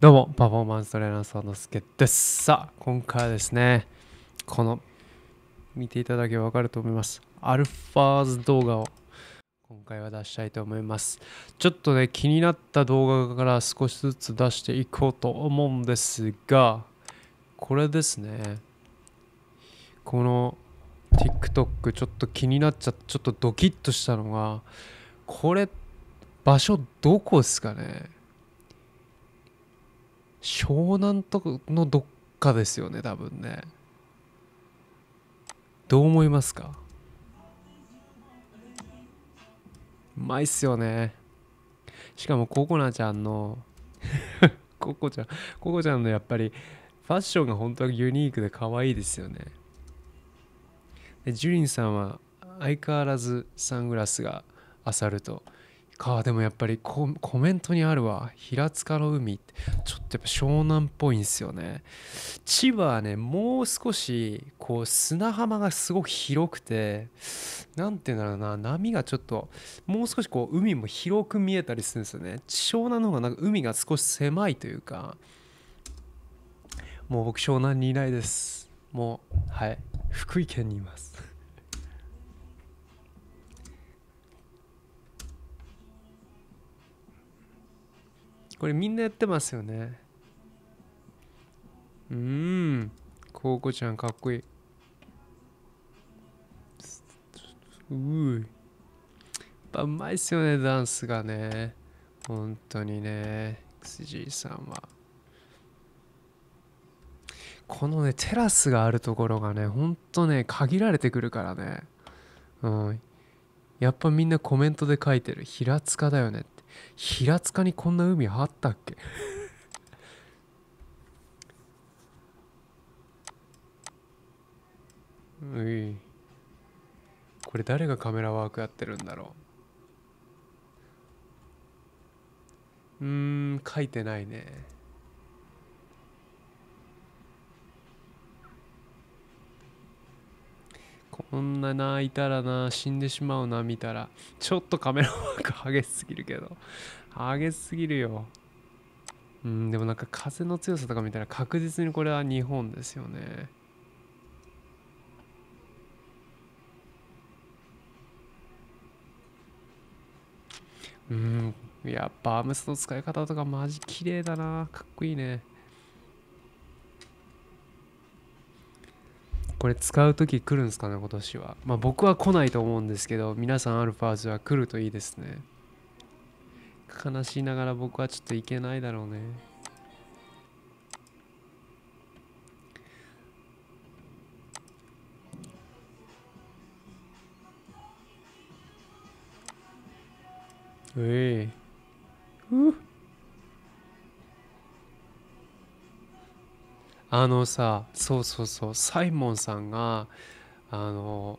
どうも、パフォーマンストレーナーさんのすけです。さあ、今回はですね、この、見ていただけばわかると思います。アルファーズ動画を今回は出したいと思います。ちょっとね、気になった動画から少しずつ出していこうと思うんですが、これですね、この TikTok ちょっと気になっちゃって、ちょっとドキッとしたのが、これ、場所どこですかね湘南とかのどっかですよね多分ねどう思いますかうまいっすよねしかもココナちゃんの ココちゃんココちゃんのやっぱりファッションが本当はユニークで可愛いですよねでジュリンさんは相変わらずサングラスがアサルトかでもやっぱりコメントにあるわ平塚の海ってちょっとやっぱ湘南っぽいんですよね千葉はねもう少しこう砂浜がすごく広くて何て言うんだろうな波がちょっともう少しこう海も広く見えたりするんですよね湘南の方がなんか海が少し狭いというかもう僕湘南にいないですもうはい福井県にいますこれみんなやってますよねうんコウコちゃんかっこいいうやっぱうまいっすよねダンスがね本当にね XG さんはこのねテラスがあるところがねほんとね限られてくるからねうんやっぱみんなコメントで書いてる平塚だよねって平塚にこんな海あったっけういこれ誰がカメラワークやってるんだろううーん書いてないねこんなないたらな死んでしまうな見たらちょっとカメラワーク激しすぎるけど激しすぎるようんでもなんか風の強さとか見たら確実にこれは日本ですよねうんいやバームスの使い方とかマジ綺麗だなかっこいいねこれ使う時来るんですかね今年はまあ僕は来ないと思うんですけど皆さんアルファーズは来るといいですね悲しいながら僕はちょっといけないだろうねうえー、うっあのさそうそうそうサイモンさんがあの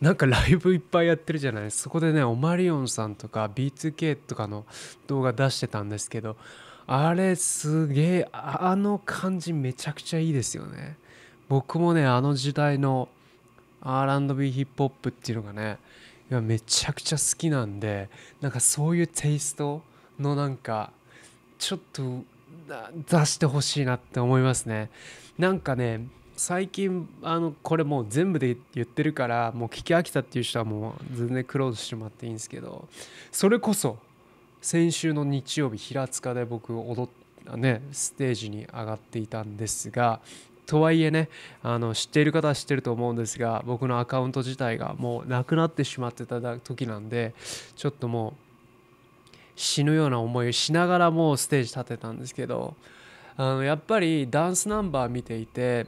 なんかライブいっぱいやってるじゃないそこでねオマリオンさんとか B2K とかの動画出してたんですけどあれすげえあの感じめちゃくちゃいいですよね僕もねあの時代の R&B ヒップホップっていうのがね今めちゃくちゃ好きなんでなんかそういうテイストのなんかちょっと出してほしいなって思いますね。なんかね最近あのこれもう全部で言ってるからもう聞き飽きたっていう人はもう全然クローズしてもらっていいんですけどそれこそ先週の日曜日平塚で僕踊っねステージに上がっていたんですがとはいえねあの知っている方は知ってると思うんですが僕のアカウント自体がもうなくなってしまってた時なんでちょっともう死ぬような思いをしながらもうステージ立てたんですけどあのやっぱりダンスナンバー見ていて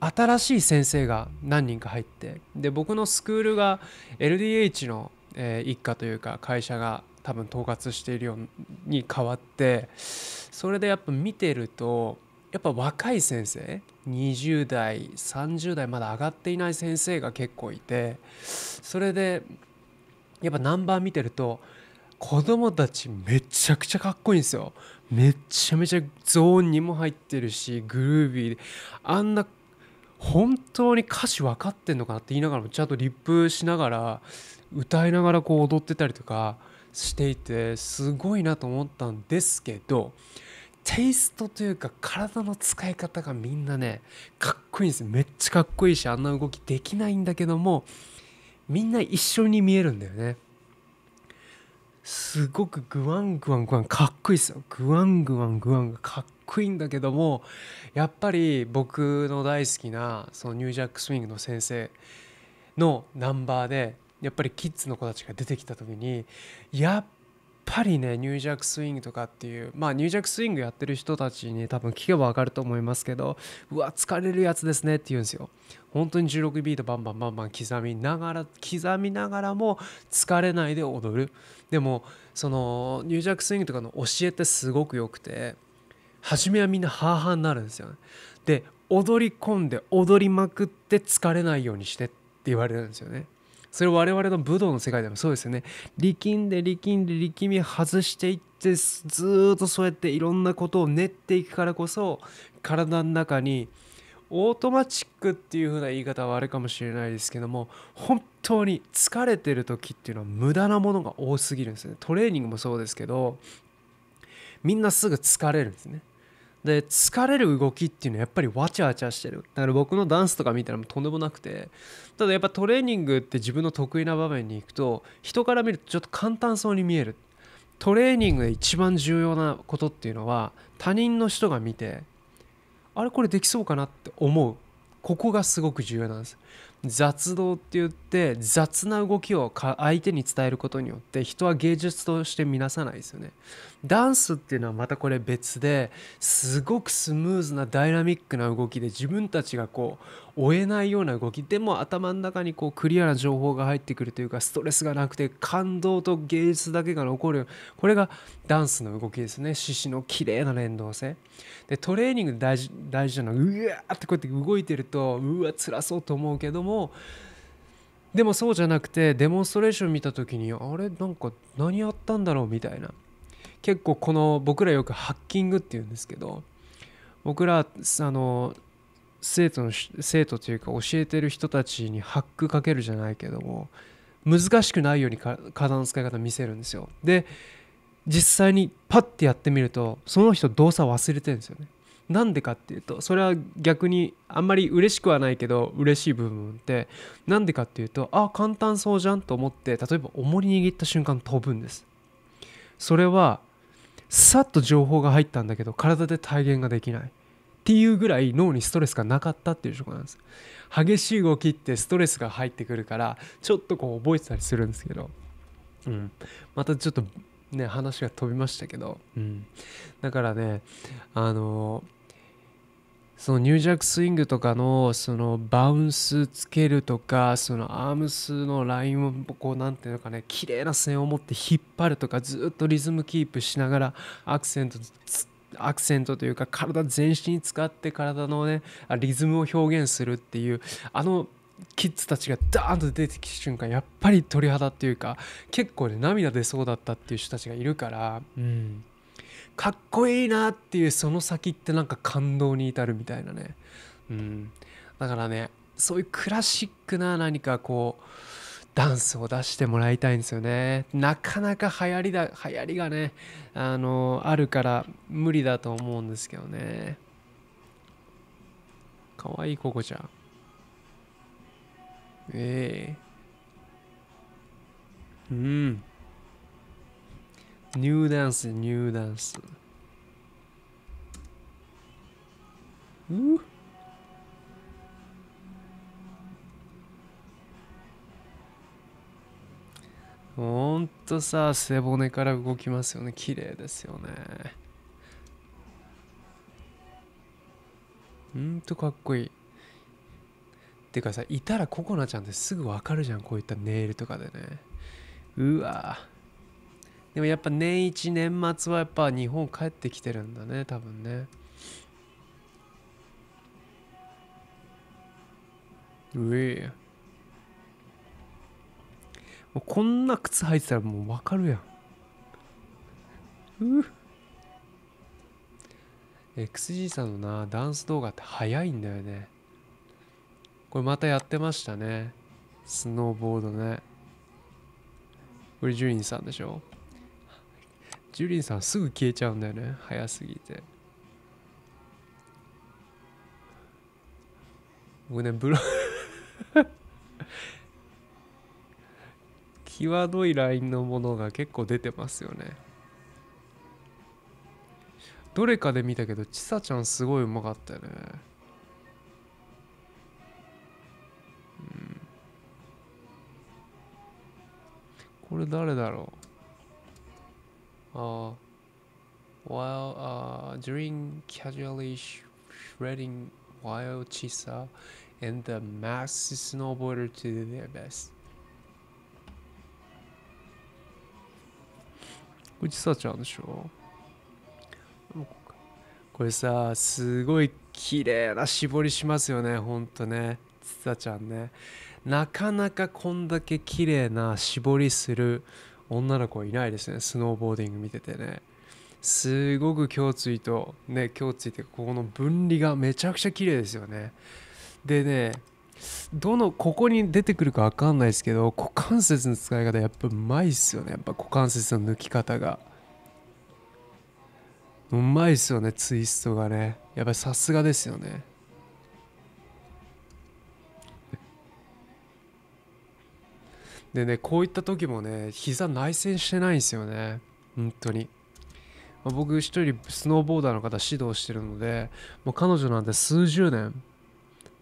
新しい先生が何人か入ってで僕のスクールが LDH の、えー、一家というか会社が多分統括しているように変わってそれでやっぱ見てるとやっぱ若い先生20代30代まだ上がっていない先生が結構いてそれでやっぱナンバー見てると子供たちめちゃくちゃかっこいいんですよめちゃめちゃゾーンにも入ってるしグルービーであんな本当に歌詞分かってんのかなって言いながらもちゃんとリップしながら歌いながらこう踊ってたりとかしていてすごいなと思ったんですけどテイストというか体の使い方がみんなねかっこいいんですめっちゃかっこいいしあんな動きできないんだけどもみんな一緒に見えるんだよね。すごくグワングワングワンかっこいいですよグワングワングワンがかっこいいんだけどもやっぱり僕の大好きなそのニュージャックスイングの先生のナンバーでやっぱりキッズの子たちが出てきた時にやっぱりねニュージャックスイングとかっていうまあニュージャックスイングやってる人たちに多分聞けば分かると思いますけどうわ疲れるやつですねって言うんですよ本当に16ビートバンバンバンバン刻みながら刻みながらも疲れないで踊るでもそのニュージャックスイングとかの教えてすごく良くて初めはみんなハーハーになるんですよ、ね、で踊り込んで踊りまくって疲れないようにしてって言われるんですよねそれ我々の武道の世界でもそうですよね力んで力んで力み外していってずっとそうやっていろんなことを練っていくからこそ体の中にオートマチックっていう風な言い方はあるかもしれないですけども本当に疲れてる時っていうのは無駄なものが多すぎるんですねトレーニングもそうですけどみんなすぐ疲れるんですねで疲れる動きっていうのはやっぱりわちゃわちゃしてるだから僕のダンスとか見たらとんでもなくてただやっぱトレーニングって自分の得意な場面に行くと人から見るとちょっと簡単そうに見えるトレーニングで一番重要なことっていうのは他人の人が見てあれこれできそうかなって思うここがすごく重要なんです雑動って言って雑な動きを相手に伝えることによって人は芸術として見なさないですよねダンスっていうのはまたこれ別ですごくスムーズなダイナミックな動きで自分たちがこう追えないような動きでも頭の中にこうクリアな情報が入ってくるというかストレスがなくて感動と芸術だけが残るこれがダンスの動きですね獅子の綺麗な連動性でトレーニングで大事大事なのはうわーってこうやって動いてるとうわ辛そうと思うけどもでもそうじゃなくてデモンストレーション見た時にあれなんか何やったんだろうみたいな結構この僕らよくハッキングっていうんですけど僕らあの生徒の生徒というか教えてる人たちにハックかけるじゃないけども難しくないように体の使い方見せるんですよで実際にパッてやってみるとその人動作忘れてるんですよねなんでかっていうとそれは逆にあんまり嬉しくはないけど嬉しい部分ってなんでかっていうとあ簡単そうじゃんと思って例えば重り握った瞬間飛ぶんですそれはさっと情報が入ったんだけど体で体現ができないっていうぐらい脳にストレスがなかったっていう証拠なんです激しい動きってストレスが入ってくるからちょっとこう覚えてたりするんですけど、うん、またちょっとね話が飛びましたけど、うん、だからねあのーそのニュージャックスイングとかのそのバウンスつけるとかそのアームスのラインをこうなんていうのかね綺麗な線を持って引っ張るとかずっとリズムキープしながらアクセントアクセントというか体全身使って体のねリズムを表現するっていうあのキッズたちがダーンと出てきた瞬間やっぱり鳥肌っていうか結構ね涙出そうだったっていう人たちがいるから、うん、かっこいいなっていうその先ってなんか感動に至るみたいなね、うん、だからねそういうクラシックな何かこうダンスを出してもらいたいんですよねなかなか流行りだ流行りがねあのあるから無理だと思うんですけどねかわいいココちゃんええー、うんニューダンス、ニューダンス。うぅ。ほんとさ、背骨から動きますよね。綺麗ですよね。ほんとかっこいい。てかさ、いたらココナちゃんってすぐわかるじゃん。こういったネイルとかでね。うわぁ。でもやっぱ年一年末はやっぱ日本帰ってきてるんだね多分ねうえもうこんな靴履いてたらもう分かるやんうえ XG さんのなダンス動画って早いんだよねこれまたやってましたねスノーボードねこれジュインさんでしょジュリンさんすぐ消えちゃうんだよね早すぎて僕ねブロ 際どいラインのものが結構出てますよねどれかで見たけどちさちゃんすごいうまかったよねうんこれ誰だろう uh, while uh, during casually shredding wild chisa and the m a s s snowboarder to their best. これちさちゃんでしょこれさすごい綺麗な絞りしますよねほんとねちさちゃんねなかなかこんだけ綺麗な絞りする女の子いないですねスノーボーディング見ててねすごく胸椎とね胸椎ってここの分離がめちゃくちゃ綺麗ですよねでねどのここに出てくるか分かんないですけど股関節の使い方やっぱうまいっすよねやっぱ股関節の抜き方がうまいっすよねツイストがねやっぱりさすがですよねでねこういった時もね膝内旋してないんですよね本当に、まあ、僕一人スノーボーダーの方指導してるのでもう彼女なんて数十年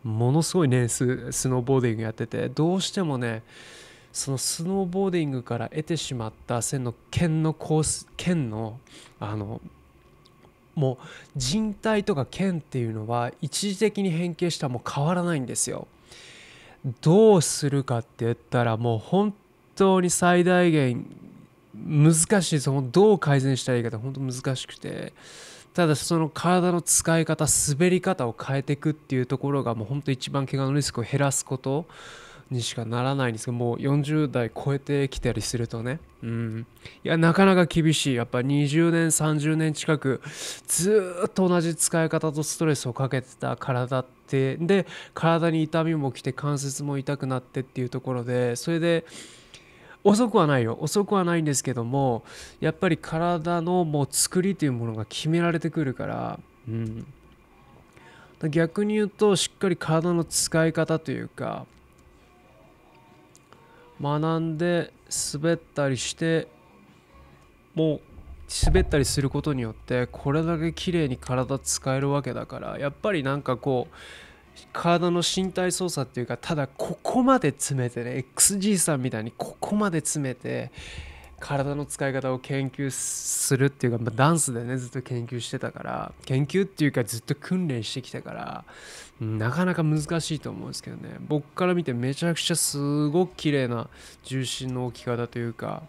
ものすごい年数スノーボーディングやっててどうしてもねそのスノーボーディングから得てしまった線の剣のコース剣のあのもう人体とか剣っていうのは一時的に変形したらもう変わらないんですよどうするかって言ったらもう本当に最大限難しいそのどう改善したらいいかって本当難しくてただその体の使い方滑り方を変えていくっていうところがもう本当一番怪我のリスクを減らすことにしかならないんですけどもう40代超えてきたりするとねうんいやなかなか厳しいやっぱ20年30年近くずっと同じ使い方とストレスをかけてた体ってで体に痛みもきて関節も痛くなってっていうところでそれで遅くはないよ遅くはないんですけどもやっぱり体のもう作りというものが決められてくるから、うん、逆に言うとしっかり体の使い方というか学んで滑ったりしてもう滑ったりすることによってこれだけ綺麗に体使えるわけだからやっぱりなんかこう体の身体操作っていうかただここまで詰めてね XG さんみたいにここまで詰めて体の使い方を研究するっていうか、まあ、ダンスでねずっと研究してたから研究っていうかずっと訓練してきたからなかなか難しいと思うんですけどね僕から見てめちゃくちゃすごく綺麗な重心の置き方というか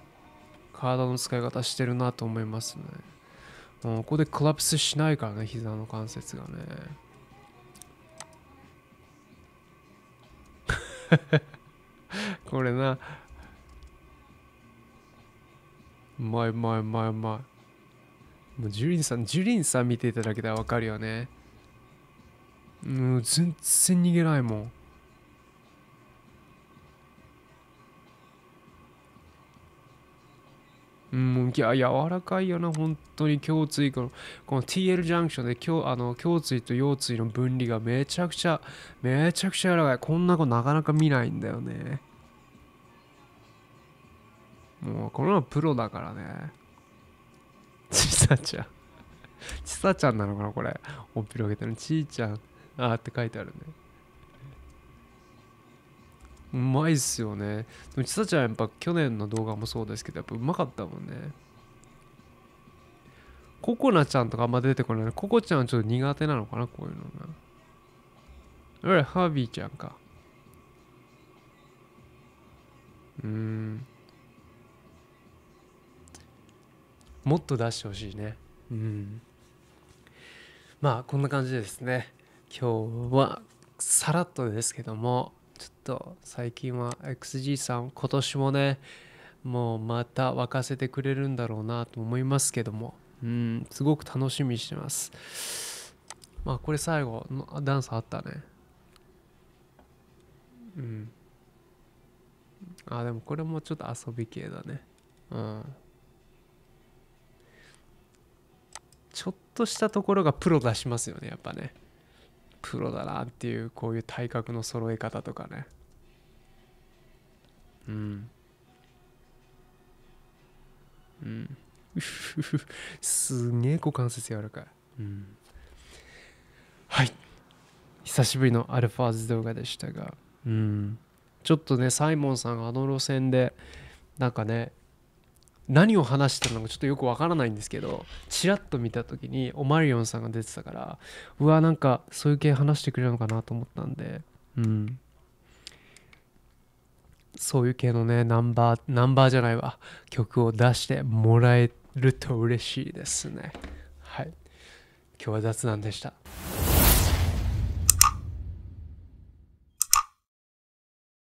体の使い方してるなと思いますね、うん、ここでクラプスしないからね膝の関節がね これなうまいうまいうまいうまいもうジュリンさんジュリンさん見ていただけたらわかるよねうん全然逃げないもんうん、いや柔らかいよな、本当に胸椎このこの TL ジャンクションで胸あの胸椎と腰椎の分離がめちゃくちゃ、めちゃくちゃ柔らかい。こんな子なかなか見ないんだよね。このプロだからね ちさちゃん ちさちゃんなのかなこれおっぴろげてるちいちゃんあーって書いてあるねうまいっすよねでもちさちゃんやっぱ去年の動画もそうですけどやっぱうまかったもんねココナちゃんとかあんま出てこないココちゃんはちょっと苦手なのかなこういうのなあれハービーちゃんかうーんもっと出してほしいねうんまあこんな感じでですね今日はさらっとですけどもちょっと最近は XG さん今年もねもうまた沸かせてくれるんだろうなと思いますけどもうんすごく楽しみにしてますまあこれ最後のダンスあったねうんあでもこれもちょっと遊び系だねうんとしたところがプロ出しますよねやっぱねプロだなっていうこういう体格の揃え方とかねうんうん すげえ股関節柔らかい、うん、はい久しぶりのアルファーズ動画でしたがうんちょっとねサイモンさんあの路線でなんかね何を話してたのかちょっとよくわからないんですけどちらっと見た時にオマリオンさんが出てたからうわなんかそういう系話してくれるのかなと思ったんでうんそういう系のねナンバーナンバーじゃないわ曲を出してもらえると嬉しいですねはい今日は雑談でした。